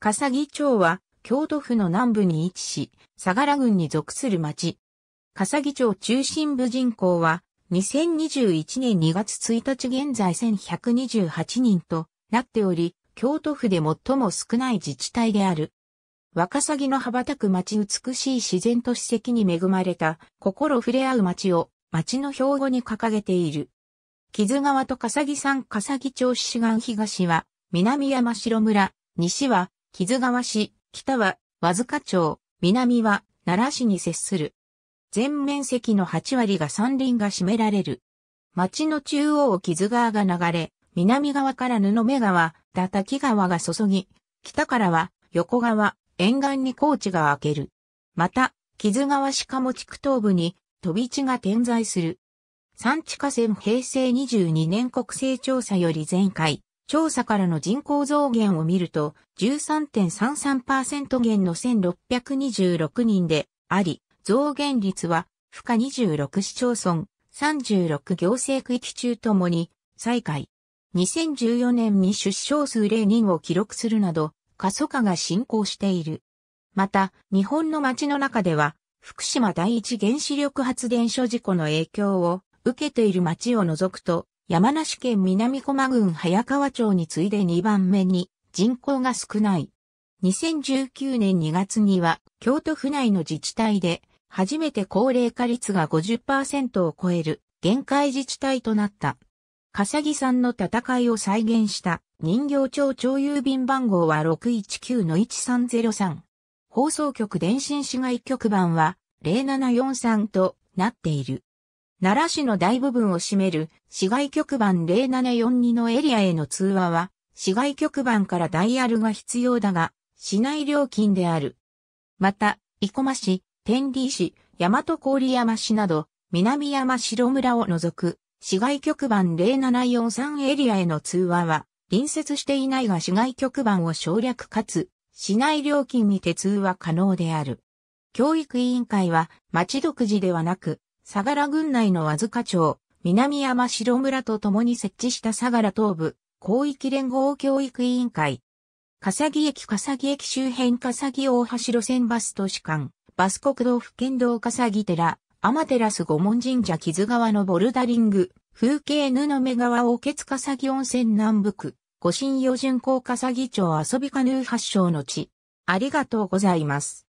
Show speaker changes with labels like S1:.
S1: 笠木町は、京都府の南部に位置し、相良郡に属する町。笠木町中心部人口は、2021年2月1日現在1128人となっており、京都府で最も少ない自治体である。若さぎの羽ばたく町美しい自然と史跡に恵まれた心触れ合う町を町の標語に掲げている。木津川と笠木山笠木町市岸東は南山城村、西は木津川市、北は、和塚町、南は、奈良市に接する。全面積の8割が山林が占められる。町の中央を木津川が流れ、南側から布目川、だき川が注ぎ、北からは、横川、沿岸に高地が開ける。また、木津川市も地区東部に、飛び地が点在する。産地河川平成22年国勢調査より前回、調査からの人口増減を見ると、13.33%減の1626人であり、増減率は、負荷26市町村、36行政区域中ともに、最下位。2014年に出生数0人を記録するなど、過疎化が進行している。また、日本の街の中では、福島第一原子力発電所事故の影響を受けている街を除くと、山梨県南駒郡早川町に次いで2番目に人口が少ない。2019年2月には京都府内の自治体で初めて高齢化率が50%を超える限界自治体となった。笠木さんの戦いを再現した人形町町郵便番号は619-1303。放送局電信市外局番は0743となっている。奈良市の大部分を占める市外局番0742のエリアへの通話は、市外局番からダイヤルが必要だが、市内料金である。また、生駒市、天理市、大和郡山市など、南山城村を除く、市外局番0743エリアへの通話は、隣接していないが市外局番を省略かつ、市内料金にて通話可能である。教育委員会は、町独自ではなく、相良郡内の和塚町、南山城村と共に設置した相良東部広域連合教育委員会。笠木駅笠木駅周辺笠木大橋路線バス都市間、バス国道府県道笠木寺、天照五門神社木津川のボルダリング、風景布目川大血笠木温泉南部区、御神陽巡港笠木町遊びカヌー発祥の地。ありがとうございます。